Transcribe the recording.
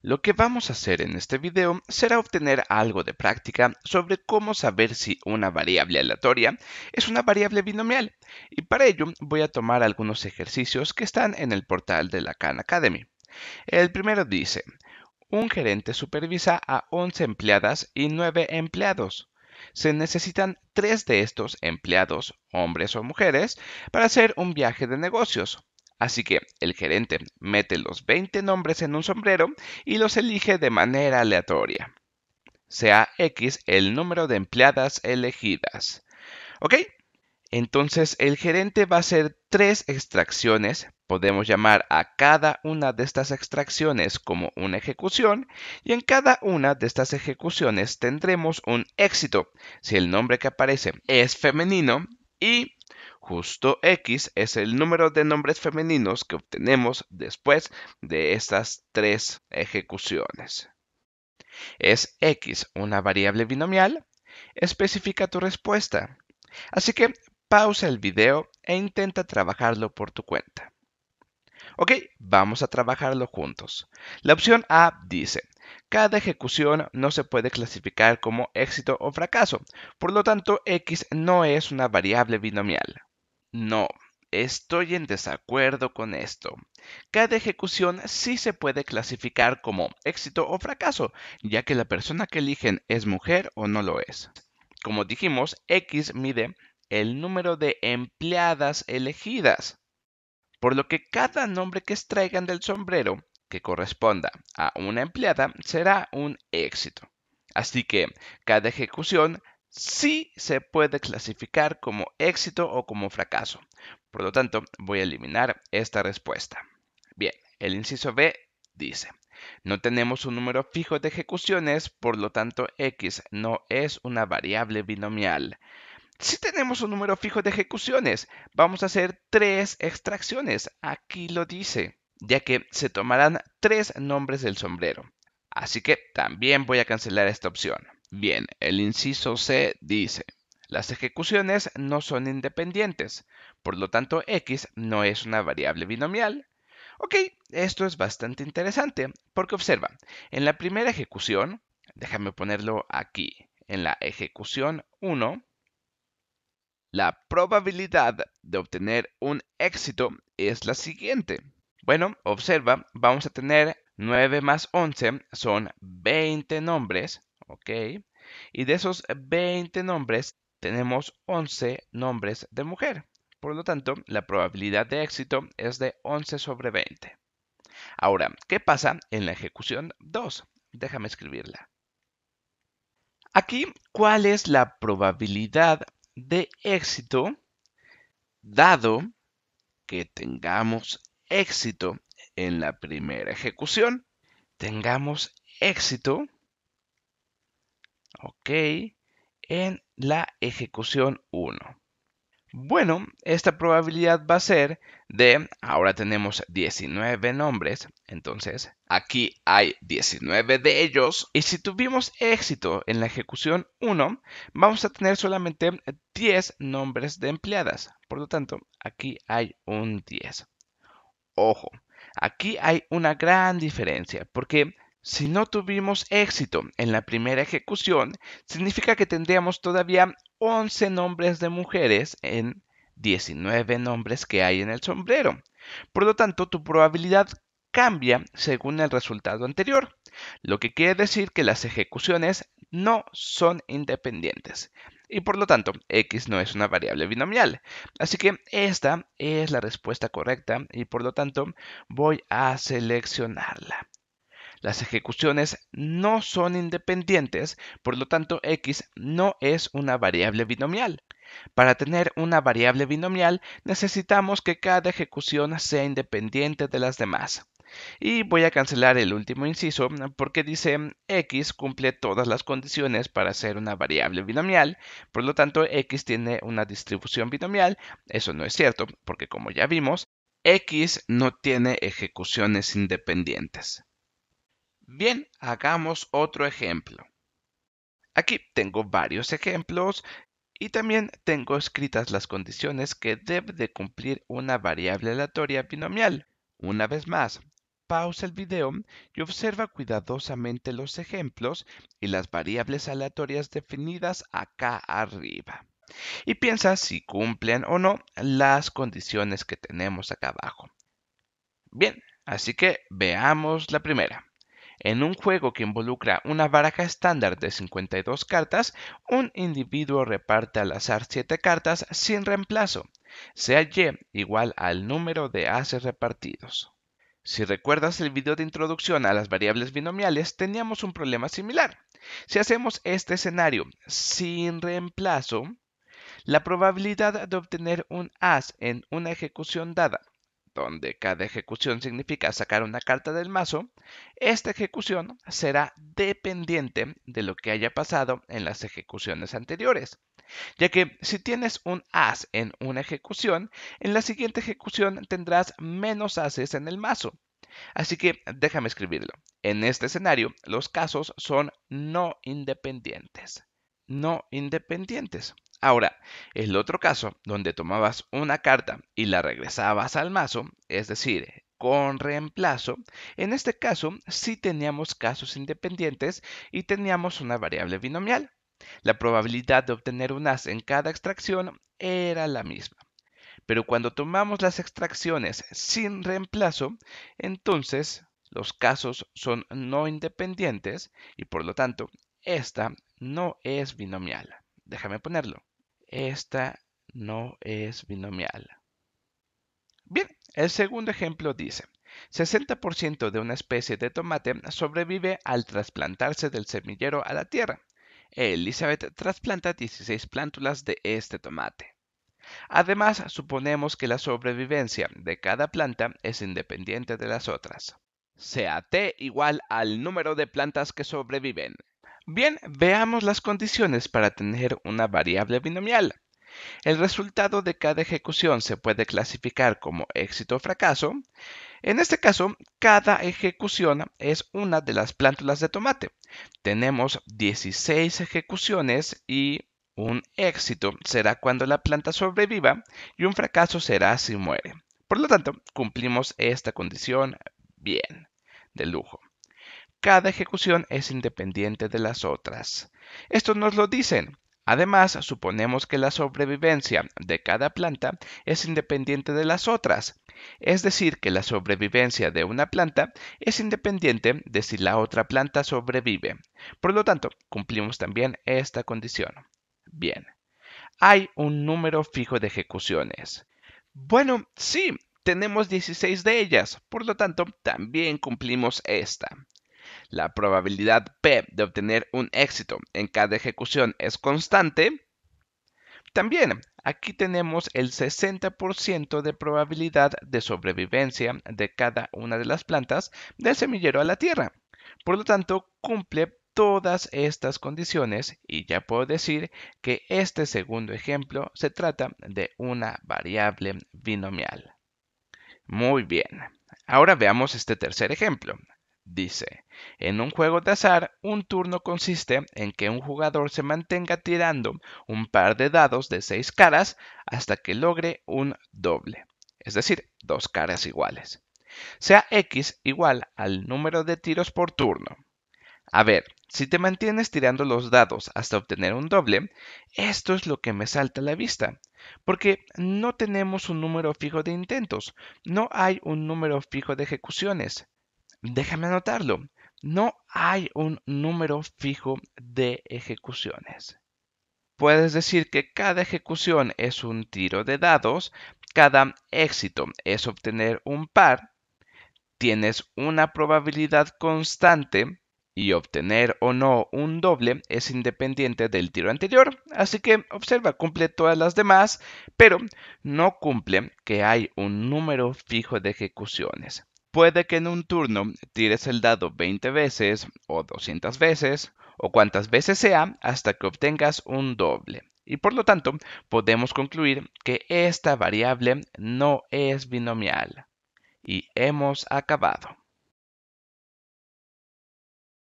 Lo que vamos a hacer en este video será obtener algo de práctica sobre cómo saber si una variable aleatoria es una variable binomial y para ello voy a tomar algunos ejercicios que están en el portal de la Khan Academy. El primero dice, un gerente supervisa a 11 empleadas y 9 empleados. Se necesitan 3 de estos empleados, hombres o mujeres, para hacer un viaje de negocios. Así que el gerente mete los 20 nombres en un sombrero y los elige de manera aleatoria. Sea X el número de empleadas elegidas. ¿Ok? Entonces el gerente va a hacer tres extracciones. Podemos llamar a cada una de estas extracciones como una ejecución y en cada una de estas ejecuciones tendremos un éxito si el nombre que aparece es femenino y Justo X es el número de nombres femeninos que obtenemos después de estas tres ejecuciones. Es X una variable binomial? Especifica tu respuesta. Así que pausa el video e intenta trabajarlo por tu cuenta. Ok, vamos a trabajarlo juntos. La opción A dice, cada ejecución no se puede clasificar como éxito o fracaso, por lo tanto x no es una variable binomial. No, estoy en desacuerdo con esto. Cada ejecución sí se puede clasificar como éxito o fracaso, ya que la persona que eligen es mujer o no lo es. Como dijimos, X mide el número de empleadas elegidas, por lo que cada nombre que extraigan del sombrero que corresponda a una empleada será un éxito. Así que cada ejecución sí se puede clasificar como éxito o como fracaso. Por lo tanto, voy a eliminar esta respuesta. Bien, el inciso B dice, no tenemos un número fijo de ejecuciones, por lo tanto X no es una variable binomial. Si tenemos un número fijo de ejecuciones, vamos a hacer tres extracciones. Aquí lo dice ya que se tomarán tres nombres del sombrero. Así que también voy a cancelar esta opción. Bien, el inciso C dice, las ejecuciones no son independientes, por lo tanto x no es una variable binomial. Ok, esto es bastante interesante, porque observa, en la primera ejecución, déjame ponerlo aquí, en la ejecución 1, la probabilidad de obtener un éxito es la siguiente. Bueno, observa, vamos a tener 9 más 11 son 20 nombres, ¿ok? Y de esos 20 nombres tenemos 11 nombres de mujer. Por lo tanto, la probabilidad de éxito es de 11 sobre 20. Ahora, ¿qué pasa en la ejecución 2? Déjame escribirla. Aquí, ¿cuál es la probabilidad de éxito dado que tengamos éxito en la primera ejecución, tengamos éxito, ok, en la ejecución 1. Bueno, esta probabilidad va a ser de, ahora tenemos 19 nombres, entonces aquí hay 19 de ellos. Y si tuvimos éxito en la ejecución 1, vamos a tener solamente 10 nombres de empleadas. Por lo tanto, aquí hay un 10. Ojo, aquí hay una gran diferencia, porque si no tuvimos éxito en la primera ejecución, significa que tendríamos todavía 11 nombres de mujeres en 19 nombres que hay en el sombrero. Por lo tanto, tu probabilidad cambia según el resultado anterior, lo que quiere decir que las ejecuciones no son independientes y por lo tanto x no es una variable binomial. Así que esta es la respuesta correcta y por lo tanto voy a seleccionarla. Las ejecuciones no son independientes, por lo tanto x no es una variable binomial. Para tener una variable binomial necesitamos que cada ejecución sea independiente de las demás. Y voy a cancelar el último inciso porque dice x cumple todas las condiciones para ser una variable binomial, por lo tanto x tiene una distribución binomial. Eso no es cierto porque como ya vimos, x no tiene ejecuciones independientes. Bien, hagamos otro ejemplo. Aquí tengo varios ejemplos y también tengo escritas las condiciones que debe de cumplir una variable aleatoria binomial. Una vez más, pausa el video y observa cuidadosamente los ejemplos y las variables aleatorias definidas acá arriba. Y piensa si cumplen o no las condiciones que tenemos acá abajo. Bien, así que veamos la primera. En un juego que involucra una baraja estándar de 52 cartas, un individuo reparte al azar 7 cartas sin reemplazo, sea y igual al número de haces repartidos. Si recuerdas el video de introducción a las variables binomiales, teníamos un problema similar. Si hacemos este escenario sin reemplazo, la probabilidad de obtener un as en una ejecución dada, donde cada ejecución significa sacar una carta del mazo, esta ejecución será dependiente de lo que haya pasado en las ejecuciones anteriores ya que si tienes un as en una ejecución, en la siguiente ejecución tendrás menos ases en el mazo. Así que déjame escribirlo. En este escenario, los casos son no independientes. No independientes. Ahora, el otro caso, donde tomabas una carta y la regresabas al mazo, es decir, con reemplazo, en este caso sí teníamos casos independientes y teníamos una variable binomial. La probabilidad de obtener un as en cada extracción era la misma. Pero cuando tomamos las extracciones sin reemplazo, entonces los casos son no independientes y por lo tanto esta no es binomial. Déjame ponerlo. Esta no es binomial. Bien, el segundo ejemplo dice, 60% de una especie de tomate sobrevive al trasplantarse del semillero a la tierra. Elizabeth trasplanta 16 plántulas de este tomate. Además, suponemos que la sobrevivencia de cada planta es independiente de las otras. Sea t igual al número de plantas que sobreviven. Bien, veamos las condiciones para tener una variable binomial el resultado de cada ejecución se puede clasificar como éxito o fracaso. En este caso, cada ejecución es una de las plántulas de tomate. Tenemos 16 ejecuciones y un éxito será cuando la planta sobreviva y un fracaso será si muere. Por lo tanto, cumplimos esta condición bien, de lujo. Cada ejecución es independiente de las otras. Esto nos lo dicen. Además, suponemos que la sobrevivencia de cada planta es independiente de las otras, es decir, que la sobrevivencia de una planta es independiente de si la otra planta sobrevive. Por lo tanto, cumplimos también esta condición. Bien, hay un número fijo de ejecuciones. Bueno, sí, tenemos 16 de ellas, por lo tanto, también cumplimos esta. La probabilidad P de obtener un éxito en cada ejecución es constante. También aquí tenemos el 60% de probabilidad de sobrevivencia de cada una de las plantas del semillero a la tierra. Por lo tanto, cumple todas estas condiciones y ya puedo decir que este segundo ejemplo se trata de una variable binomial. Muy bien, ahora veamos este tercer ejemplo. Dice, en un juego de azar, un turno consiste en que un jugador se mantenga tirando un par de dados de seis caras hasta que logre un doble, es decir, dos caras iguales. Sea x igual al número de tiros por turno. A ver, si te mantienes tirando los dados hasta obtener un doble, esto es lo que me salta a la vista, porque no tenemos un número fijo de intentos, no hay un número fijo de ejecuciones. Déjame anotarlo. No hay un número fijo de ejecuciones. Puedes decir que cada ejecución es un tiro de dados, cada éxito es obtener un par, tienes una probabilidad constante y obtener o no un doble es independiente del tiro anterior, así que observa, cumple todas las demás, pero no cumple que hay un número fijo de ejecuciones. Puede que en un turno tires el dado 20 veces o 200 veces o cuantas veces sea hasta que obtengas un doble. Y por lo tanto, podemos concluir que esta variable no es binomial. Y hemos acabado.